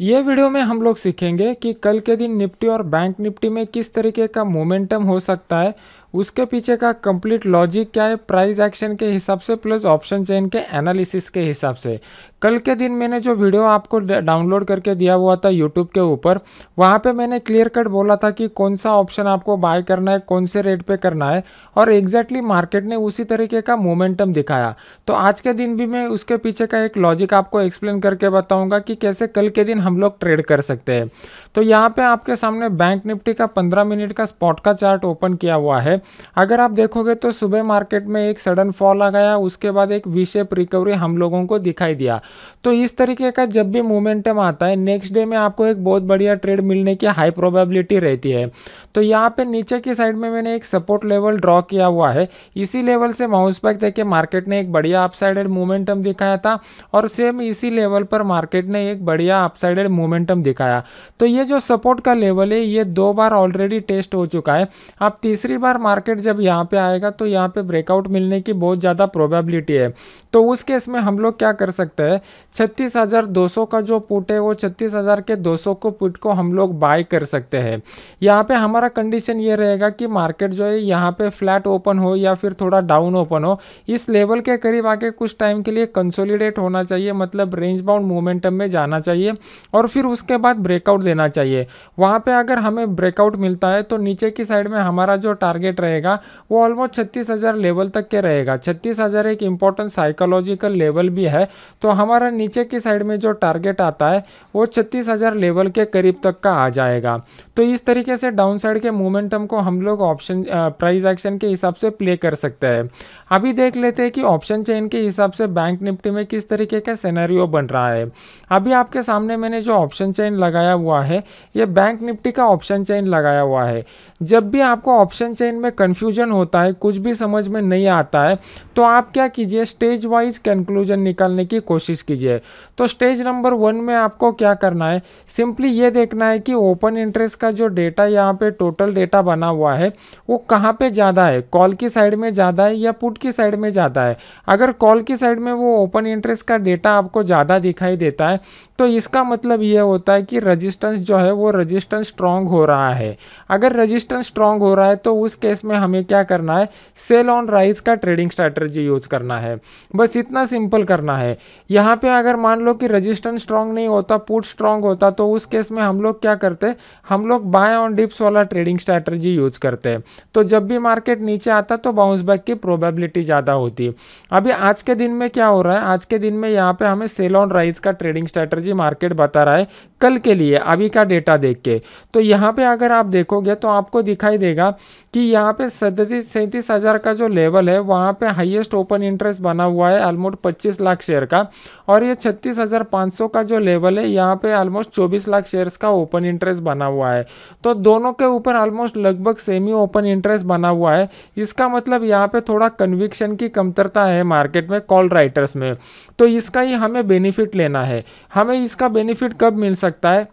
ये वीडियो में हम लोग सीखेंगे कि कल के दिन निफ्टी और बैंक निफ्टी में किस तरीके का मोमेंटम हो सकता है उसके पीछे का कंप्लीट लॉजिक क्या है प्राइस एक्शन के हिसाब से प्लस ऑप्शन चेन के एनालिसिस के हिसाब से कल के दिन मैंने जो वीडियो आपको डाउनलोड करके दिया हुआ था यूट्यूब के ऊपर वहाँ पे मैंने क्लियर कट बोला था कि कौन सा ऑप्शन आपको बाय करना है कौन से रेट पे करना है और एग्जैक्टली exactly मार्केट ने उसी तरीके का मोमेंटम दिखाया तो आज के दिन भी मैं उसके पीछे का एक लॉजिक आपको एक्सप्लेन करके बताऊँगा कि कैसे कल के दिन हम लोग ट्रेड कर सकते हैं तो यहाँ पे आपके सामने बैंक निफ्टी का 15 मिनट का स्पॉट का चार्ट ओपन किया हुआ है अगर आप देखोगे तो सुबह मार्केट में एक सडन फॉल आ गया उसके बाद एक विशेप रिकवरी हम लोगों को दिखाई दिया तो इस तरीके का जब भी मोमेंटम आता है नेक्स्ट डे में आपको एक बहुत बढ़िया ट्रेड मिलने की हाई प्रोबेबिलिटी रहती है तो यहाँ पर नीचे की साइड में मैंने एक सपोर्ट लेवल ड्रॉ किया हुआ है इसी लेवल से माउस पैक देखे मार्केट ने एक बढ़िया अपसाइडेड मोमेंटम दिखाया था और सेम इसी लेवल पर मार्केट ने एक बढ़िया अपसाइडेड मोमेंटम दिखाया तो ये जो सपोर्ट का लेवल है ये दो बार ऑलरेडी टेस्ट हो चुका है अब तीसरी बार मार्केट जब यहाँ पे आएगा तो यहाँ पे ब्रेकआउट मिलने की बहुत ज़्यादा प्रोबेबिलिटी है तो उस केस में हम लोग क्या कर सकते हैं छत्तीस हज़ार दो सौ का जो पुट है वो छत्तीस हज़ार के दो सौ को पुट को हम लोग बाय कर सकते हैं यहाँ पे हमारा कंडीशन ये रहेगा कि मार्केट जो है यहाँ पे फ्लैट ओपन हो या फिर थोड़ा डाउन ओपन हो इस लेवल के करीब आके कुछ टाइम के लिए कंसोलिडेट होना चाहिए मतलब रेंज बाउंड मोमेंटम में जाना चाहिए और फिर उसके बाद ब्रेकआउट देना चाहिए वहाँ पे अगर हमें ब्रेकआउट मिलता है तो नीचे की साइड में हमारा जो टारगेट रहेगा वो ऑलमोस्ट छत्तीस हज़ार लेवल तक के रहेगा छत्तीस हज़ार एक इम्पोर्टेंट साइकोलॉजिकल लेवल भी है तो हमारा नीचे की साइड में जो टारगेट आता है वो छत्तीस हज़ार लेवल के करीब तक का आ जाएगा तो इस तरीके से डाउन साइड के मोमेंटम को हम लोग ऑप्शन प्राइज एक्शन के हिसाब से प्ले कर सकते हैं अभी देख लेते हैं कि ऑप्शन चेन के हिसाब से बैंक निफ्टी में किस तरीके का सिनेरियो बन रहा है अभी आपके सामने मैंने जो ऑप्शन चेन लगाया हुआ है ये बैंक निफ्टी का ऑप्शन चेन लगाया हुआ है जब भी आपको ऑप्शन चेन में कन्फ्यूजन होता है कुछ भी समझ में नहीं आता है तो आप क्या कीजिए स्टेज वाइज कंक्लूजन निकालने की कोशिश कीजिए तो स्टेज नंबर वन में आपको क्या करना है सिंपली ये देखना है कि ओपन इंटरेस्ट का जो डेटा यहाँ पे टोटल डेटा बना हुआ है वो कहाँ पे ज़्यादा है कॉल की साइड में ज़्यादा है या पुट की साइड में ज़्यादा है अगर कॉल की साइड में वो ओपन इंटरेस्ट का डेटा आपको ज़्यादा दिखाई देता है तो इसका मतलब ये होता है कि रजिस्टेंस जो जो है वो रजिस्टेंस स्ट्रांग हो रहा है अगर रजिस्टेंस स्ट्रांग हो रहा है तो उस केस में हमें क्या करना है सेल ऑन राइज का ट्रेडिंग स्ट्रैटर्जी यूज़ करना है बस इतना सिंपल करना है यहाँ पे अगर मान लो कि रजिस्टेंस स्ट्रांग नहीं होता पुट स्ट्रांग होता तो उस केस में हम लोग क्या करते हम लोग बाय ऑन डिप्स वाला ट्रेडिंग स्ट्रैटर्जी यूज़ करते तो जब भी मार्केट नीचे आता तो बाउंस बैक की प्रोबेबिलिटी ज़्यादा होती है अभी आज के दिन में क्या हो रहा है आज के दिन में यहाँ पे हमें सेल ऑन राइज का ट्रेडिंग स्ट्रैटर्जी मार्केट बता रहा है कल के लिए अभी का का डेटा देख के तो यहाँ पे अगर आप देखोगे तो आपको दिखाई देगा कि यहाँ पे सैंतीस सैंतीस हज़ार का जो लेवल है वहाँ पे हाईएस्ट ओपन इंटरेस्ट बना हुआ है ऑलमोस्ट 25 लाख शेयर का और ये सौ का जो लेवल है यहाँ पे ऑलमोस्ट 24 लाख शेयर्स का ओपन इंटरेस्ट बना हुआ है तो दोनों के ऊपर ऑलमोस्ट लगभग सेमी ओपन इंटरेस्ट बना हुआ है इसका मतलब यहाँ पर थोड़ा कन्विक्शन की कमतरता है मार्केट में कॉल राइटर्स में तो इसका ही हमें बेनिफिट लेना है हमें इसका बेनिफिट कब मिल सकता है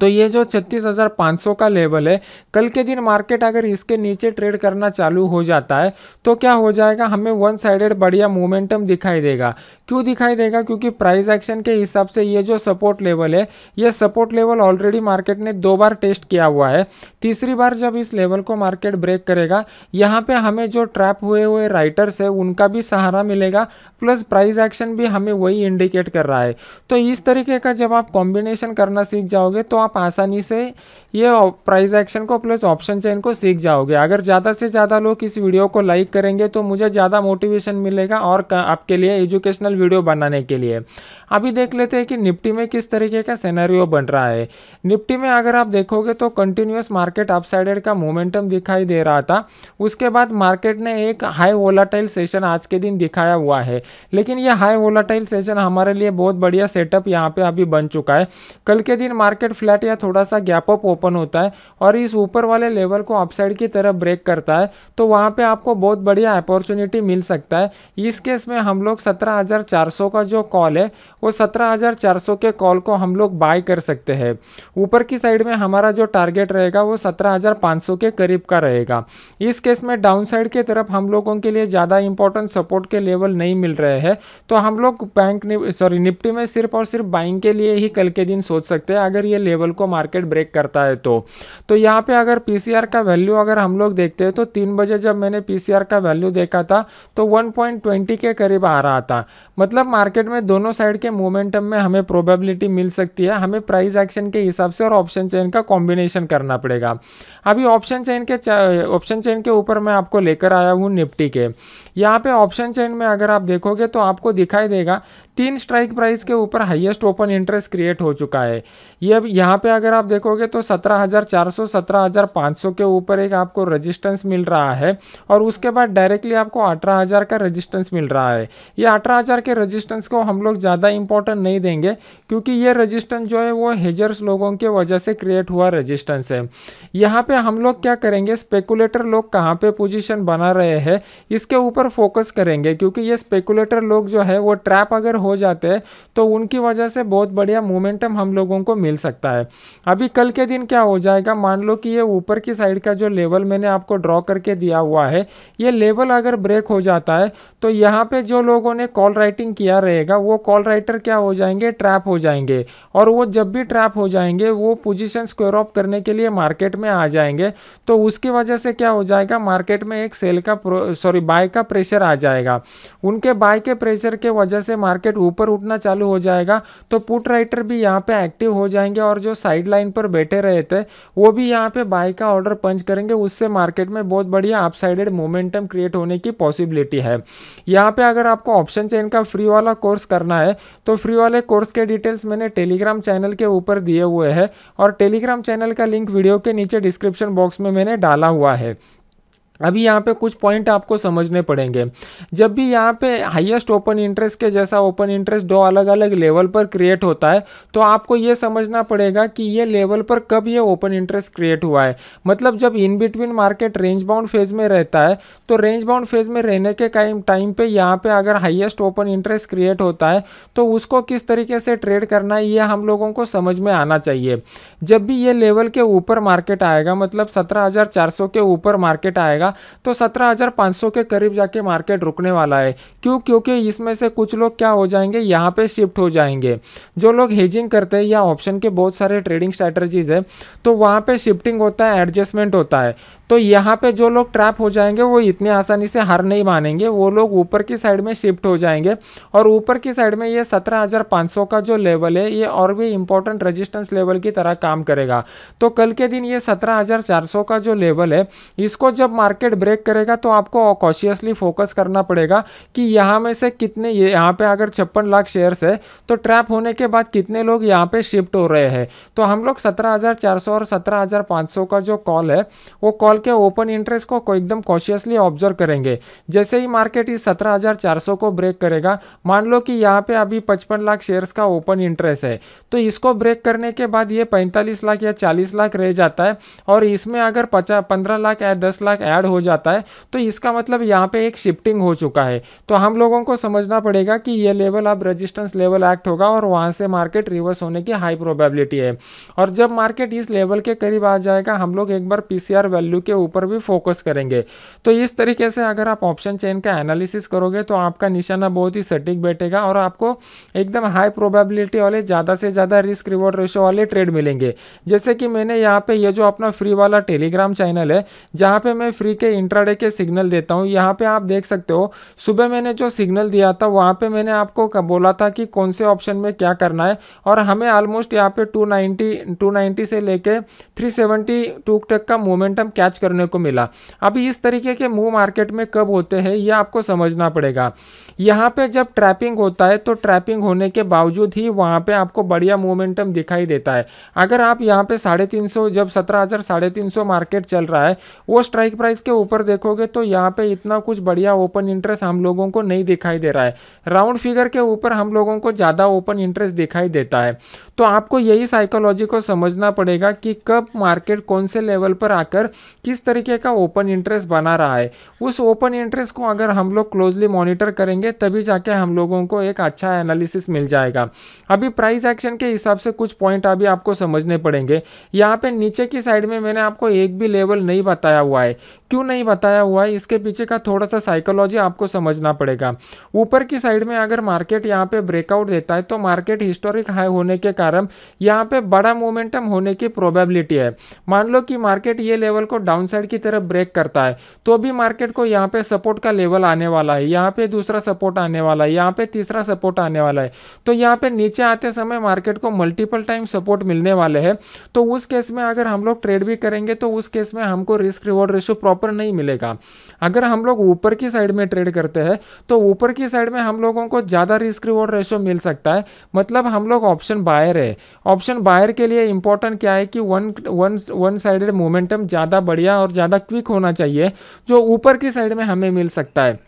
तो ये जो 36,500 का लेवल है कल के दिन मार्केट अगर इसके नीचे ट्रेड करना चालू हो जाता है तो क्या हो जाएगा हमें वन साइडेड बढ़िया मोमेंटम दिखाई देगा क्यों दिखाई देगा क्योंकि प्राइस एक्शन के हिसाब से ये जो सपोर्ट लेवल है ये सपोर्ट लेवल ऑलरेडी मार्केट ने दो बार टेस्ट किया हुआ है तीसरी बार जब इस लेवल को मार्केट ब्रेक करेगा यहाँ पर हमें जो ट्रैप हुए हुए राइटर्स है उनका भी सहारा मिलेगा प्लस प्राइज़ एक्शन भी हमें वही इंडिकेट कर रहा है तो इस तरीके का जब आप कॉम्बिनेशन करना सीख जाओगे तो तो आप आसानी से ये प्राइस एक्शन को प्लस ऑप्शन चेन को सीख जाओगे अगर ज़्यादा से ज़्यादा लोग इस वीडियो को लाइक करेंगे तो मुझे ज़्यादा मोटिवेशन मिलेगा और आपके लिए एजुकेशनल वीडियो बनाने के लिए अभी देख लेते हैं कि निफ्टी में किस तरीके का सेनारियो बन रहा है निफ्टी में अगर आप देखोगे तो कंटिन्यूस मार्केट अपसाइडेड का मोमेंटम दिखाई दे रहा था उसके बाद मार्केट ने एक हाई वोलाटाइल सेशन आज के दिन दिखाया हुआ है लेकिन ये हाई वोलाटाइल सेशन हमारे लिए बहुत बढ़िया सेटअप यहाँ पे अभी बन चुका है कल के दिन मार्केट फ्लैट या थोड़ा सा गैप अप ओपन होता है और इस ऊपर वाले लेवल को अपसाइड की तरफ ब्रेक करता है तो वहाँ पे आपको बहुत बढ़िया अपॉर्चुनिटी मिल सकता है इस केस में हम लोग 17,400 का जो कॉल है वो 17,400 के कॉल को हम लोग बाय कर सकते हैं ऊपर की साइड में हमारा जो टारगेट रहेगा वो सत्रह के करीब का रहेगा इस केस में डाउन साइड की तरफ हम लोगों के लिए ज़्यादा इंपॉर्टेंट सपोर्ट के लेवल नहीं मिल रहे हैं तो हम लोग बैंक सॉरी निफ्टी में सिर्फ और सिर्फ बाइंग के लिए ही कल के दिन सोच सकते हैं अगर ये लेवल लेवल को मार्केट ब्रेक करता है तो तो यहाँ पे अगर पीसीआर का वैल्यू अगर हम लोग देखते हैं तो तीन बजे जब मैंने पीसीआर का वैल्यू देखा था तो 1.20 के करीब आ रहा था मतलब मार्केट में दोनों साइड के मोमेंटम में हमें प्रोबेबिलिटी मिल सकती है हमें प्राइस एक्शन के हिसाब से और ऑप्शन चेन का कॉम्बिनेशन करना पड़ेगा अभी ऑप्शन चेन के ऑप्शन चेन के ऊपर मैं आपको लेकर आया हूँ निफ्टी के यहाँ पे ऑप्शन चेन में अगर आप देखोगे तो आपको दिखाई देगा तीन स्ट्राइक प्राइस के ऊपर हाईएस्ट ओपन इंटरेस्ट क्रिएट हो चुका है ये अब यहाँ पे अगर आप देखोगे तो 17,400 17,500 के ऊपर एक आपको रजिस्टेंस मिल रहा है और उसके बाद डायरेक्टली आपको 18,000 का रजिस्टेंस मिल रहा है ये 18,000 के रजिस्टेंस को हम लोग ज़्यादा इंपॉर्टेंट नहीं देंगे क्योंकि ये रजिस्टेंस जो है वो हेजर्स लोगों के वजह से क्रिएट हुआ रजिस्टेंस है यहाँ पर हम लोग क्या करेंगे स्पेकुलेटर लोग कहाँ पर पोजिशन बना रहे हैं इसके ऊपर फोकस करेंगे क्योंकि ये स्पेकुलेटर लोग जो है वो ट्रैप अगर हो हो जाते हैं तो उनकी वजह से बहुत बढ़िया मोमेंटम हम लोगों को मिल सकता है अभी कल के दिन क्या हो जाएगा मान लो कि ये ऊपर की साइड का जो लेवल मैंने आपको ड्रॉ करके दिया हुआ है ये लेवल अगर ब्रेक हो जाता है तो यहाँ पर जो लोगों ने कॉल राइटिंग किया रहेगा वो कॉल राइटर क्या हो जाएंगे ट्रैप हो जाएंगे और वो जब भी ट्रैप हो जाएंगे वो पोजिशन स्क्वेयर ऑफ करने के लिए मार्केट में आ जाएंगे तो उसकी वजह से क्या हो जाएगा मार्केट में एक सेल का सॉरी बाय का प्रेशर आ जाएगा उनके बाय के प्रेशर के वजह से मार्केट ऊपर उठना चालू हो जाएगा तो पुट राइटर भी यहाँ पे एक्टिव हो जाएंगे और जो साइड लाइन पर बैठे रहे थे वो भी यहाँ पे बाई का ऑर्डर पंच करेंगे उससे मार्केट में बहुत बढ़िया अपसाइडेड मोमेंटम क्रिएट होने की पॉसिबिलिटी है यहाँ पे अगर आपको ऑप्शन चेन का फ्री वाला कोर्स करना है तो फ्री वाले कोर्स के डिटेल्स मैंने टेलीग्राम चैनल के ऊपर दिए हुए हैं और टेलीग्राम चैनल का लिंक वीडियो के नीचे डिस्क्रिप्शन बॉक्स में मैंने डाला हुआ है अभी यहाँ पे कुछ पॉइंट आपको समझने पड़ेंगे जब भी यहाँ पे हाईएस्ट ओपन इंटरेस्ट के जैसा ओपन इंटरेस्ट दो अलग अलग लेवल पर क्रिएट होता है तो आपको ये समझना पड़ेगा कि ये लेवल पर कब ये ओपन इंटरेस्ट क्रिएट हुआ है मतलब जब in between market range bound phase में रहता है तो रेंज बाउंड फेज में रहने के टाइम पर यहाँ पर अगर हाइएस्ट ओपन इंटरेस्ट क्रिएट होता है तो उसको किस तरीके से ट्रेड करना है ये हम लोगों को समझ में आना चाहिए जब भी ये लेवल के ऊपर मार्केट आएगा मतलब सत्रह के ऊपर मार्केट आएगा जाएगा तो सौ के करीब जाके मार्केट रुकने वाला है क्यों क्योंकि इसमें से कुछ लोग क्या हो जाएंगे यहाँ पे शिफ्ट हो जाएंगे जो लोग हेजिंग करते हैं या ऑप्शन के बहुत सारे ट्रेडिंग स्ट्रैटर्जीज़ है तो वहाँ पर शिफ्टिंग होता है एडजस्टमेंट होता है तो यहाँ पे जो लोग ट्रैप हो जाएंगे वो इतने आसानी से हार नहीं मानेंगे वो लोग ऊपर की साइड में शिफ्ट हो जाएंगे और ऊपर की साइड में ये 17,500 का जो लेवल है ये और भी इम्पोर्टेंट रजिस्टेंस लेवल की तरह काम करेगा तो कल के दिन ये 17,400 का जो लेवल है इसको जब मार्केट ब्रेक करेगा तो आपको कॉशियसली फोकस करना पड़ेगा कि यहाँ में से कितने ये यहाँ पर अगर छप्पन लाख शेयर्स है तो ट्रैप होने के बाद कितने लोग यहाँ पर शिफ्ट हो रहे हैं तो हम लोग सत्रह और सत्रह का जो कॉल है वो कॉल कल के ओपन इंटरेस्ट को एकदम कॉशियसली ऑब्जर्व करेंगे जैसे ही मार्केट इस 17,400 को ब्रेक करेगा मान लो कि यहाँ पे अभी 55 लाख शेयर्स का ओपन इंटरेस्ट है तो इसको ब्रेक करने के बाद ये 45 लाख या 40 लाख रह जाता है और इसमें अगर पचास पंद्रह लाख या दस लाख ऐड हो जाता है तो इसका मतलब यहाँ पे एक शिफ्टिंग हो चुका है तो हम लोगों को समझना पड़ेगा कि ये लेवल अब रजिस्टेंस लेवल एक्ट होगा और वहाँ से मार्केट रिवर्स होने की हाई प्रोबेबिलिटी है और जब मार्केट इस लेवल के करीब आ जाएगा हम लोग एक बार पीसीआर वैल्यू के ऊपर भी फोकस करेंगे तो इस तरीके से अगर आप ऑप्शन चेन का एनालिसिस करोगे तो आपका निशाना बहुत ही सटीक बैठेगा और आपको एकदम हाई प्रोबेबिलिटी वाले ज़्यादा से ज़्यादा रिस्क रिवॉर्ड रेशो वाले ट्रेड मिलेंगे जैसे कि मैंने यहाँ पे यह जो अपना फ्री वाला टेलीग्राम चैनल है जहाँ पर मैं फ्री के इंट्राडे के सिग्नल देता हूँ यहाँ पर आप देख सकते हो सुबह मैंने जो सिग्नल दिया था वहाँ पर मैंने आपको बोला था कि कौन से ऑप्शन में क्या करना है और हमें ऑलमोस्ट यहाँ पे 290 290 से लेके 372 तक का मोमेंटम कैच करने को मिला अब इस तरीके के मूव मार्केट में कब होते हैं यह आपको समझना पड़ेगा यहाँ पे जब ट्रैपिंग होता है तो ट्रैपिंग होने के बावजूद ही वहाँ पे आपको बढ़िया मोमेंटम दिखाई देता है अगर आप यहाँ पे साढ़े तीन सौ जब सत्रह हज़ार साढ़े तीन सौ मार्केट चल रहा है वो स्ट्राइक प्राइस के ऊपर देखोगे तो यहाँ पे इतना कुछ बढ़िया ओपन इंटरेस्ट हम लोगों को नहीं दिखाई दे रहा है राउंड फिगर के ऊपर हम लोगों को ज़्यादा ओपन इंटरेस्ट दिखाई देता है तो आपको यही साइकोलॉजी को समझना पड़ेगा कि कब मार्केट कौन से लेवल पर आकर किस तरीके का ओपन इंटरेस्ट बना रहा है उस ओपन इंटरेस्ट को अगर हम लोग क्लोजली मॉनिटर करेंगे तभी जाके हम लोगों को एक अच्छा एनालिसिस मिल जाएगा अभी प्राइस एक्शन के हिसाब से कुछ पॉइंट अभी आपको समझने पड़ेंगे यहाँ पे नीचे की साइड में मैंने आपको एक भी लेवल नहीं बताया हुआ है क्यों नहीं बताया हुआ है इसके पीछे का थोड़ा सा साइकोलॉजी आपको समझना पड़ेगा ऊपर की साइड में अगर मार्केट यहाँ पे ब्रेकआउट देता है तो मार्केट हिस्टोरिक हाई होने के कारण यहाँ पे बड़ा मोमेंटम होने की प्रोबेबिलिटी है मान लो कि मार्केट ये लेवल को डाउन डाउनसाइड की तरफ ब्रेक करता है तो भी मार्केट को यहाँ पे सपोर्ट का लेवल आने वाला है यहाँ पे दूसरा सपोर्ट आने वाला है यहाँ पे तीसरा सपोर्ट आने वाला है तो यहाँ पे नीचे आते समय मार्केट को मल्टीपल टाइम सपोर्ट मिलने वाले हैं तो उस केस में अगर हम लोग ट्रेड भी करेंगे तो उस केस में हमको रिस्क रिवॉर्ड रेशो प्रॉपर नहीं मिलेगा अगर हम लोग ऊपर की साइड में ट्रेड करते हैं तो ऊपर की साइड में हम लोगों को ज़्यादा रिस्क रिवॉर्ड रेशो मिल सकता है मतलब हम लोग ऑप्शन बायर है ऑप्शन बायर के लिए इंपॉर्टेंट क्या है कि one one one sided momentum ज़्यादा बढ़िया बढ़िया और ज़्यादा क्विक होना चाहिए जो ऊपर की साइड में हमें मिल सकता है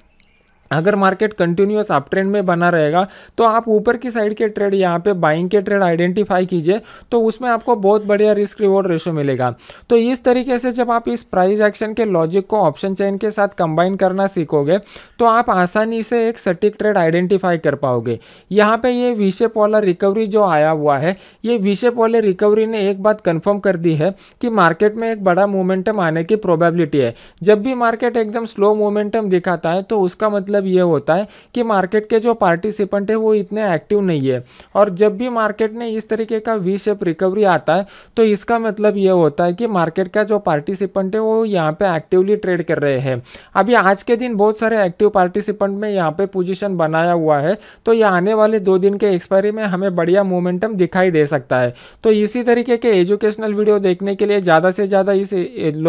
अगर मार्केट कंटिन्यूस अप ट्रेंड में बना रहेगा तो आप ऊपर की साइड के ट्रेड यहाँ पे बाइंग के ट्रेड आइडेंटिफाई कीजिए तो उसमें आपको बहुत बढ़िया रिस्क रिवॉर्ड रेशो मिलेगा तो इस तरीके से जब आप इस प्राइस एक्शन के लॉजिक को ऑप्शन चेन के साथ कंबाइन करना सीखोगे तो आप आसानी से एक सटीक ट्रेड आइडेंटिफाई कर पाओगे यहाँ पर ये विशेप वाला रिकवरी जो आया हुआ है ये विशेप वाले रिकवरी ने एक बात कन्फर्म कर दी है कि मार्केट में एक बड़ा मोमेंटम आने की प्रोबेबिलिटी है जब भी मार्केट एकदम स्लो मोमेंटम दिखाता है तो उसका मतलब मतलब ये होता है कि मार्केट के जो पार्टिसिपेंट है वो इतने एक्टिव नहीं है और जब भी मार्केट में इस तरीके का वी शेप रिकवरी आता है तो इसका मतलब ये होता है कि मार्केट का जो पार्टिसिपेंट है वो यहाँ पे एक्टिवली ट्रेड कर रहे हैं अभी आज के दिन बहुत सारे एक्टिव पार्टिसिपेंट में यहाँ पे पोजिशन बनाया हुआ है तो ये आने वाले दो दिन के एक्सपायरी में हमें बढ़िया मोमेंटम दिखाई दे सकता है तो इसी तरीके के एजुकेशनल वीडियो देखने के लिए ज़्यादा से ज़्यादा इस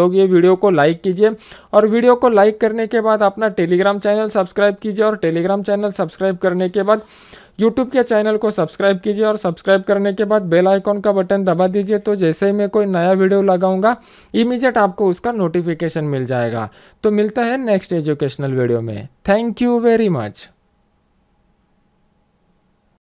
लोग ये वीडियो को लाइक कीजिए और वीडियो को लाइक करने के बाद अपना टेलीग्राम चैनल सब्सक्राइब सब्सक्राइब कीजिए और टेलीग्राम चैनल सब्सक्राइब करने के बाद यूट्यूब के चैनल को सब्सक्राइब कीजिए और सब्सक्राइब करने के बाद बेल आइकॉन का बटन दबा दीजिए तो जैसे ही मैं कोई नया वीडियो लगाऊंगा इमीजिएट आपको उसका नोटिफिकेशन मिल जाएगा तो मिलता है नेक्स्ट एजुकेशनल वीडियो में थैंक यू वेरी मच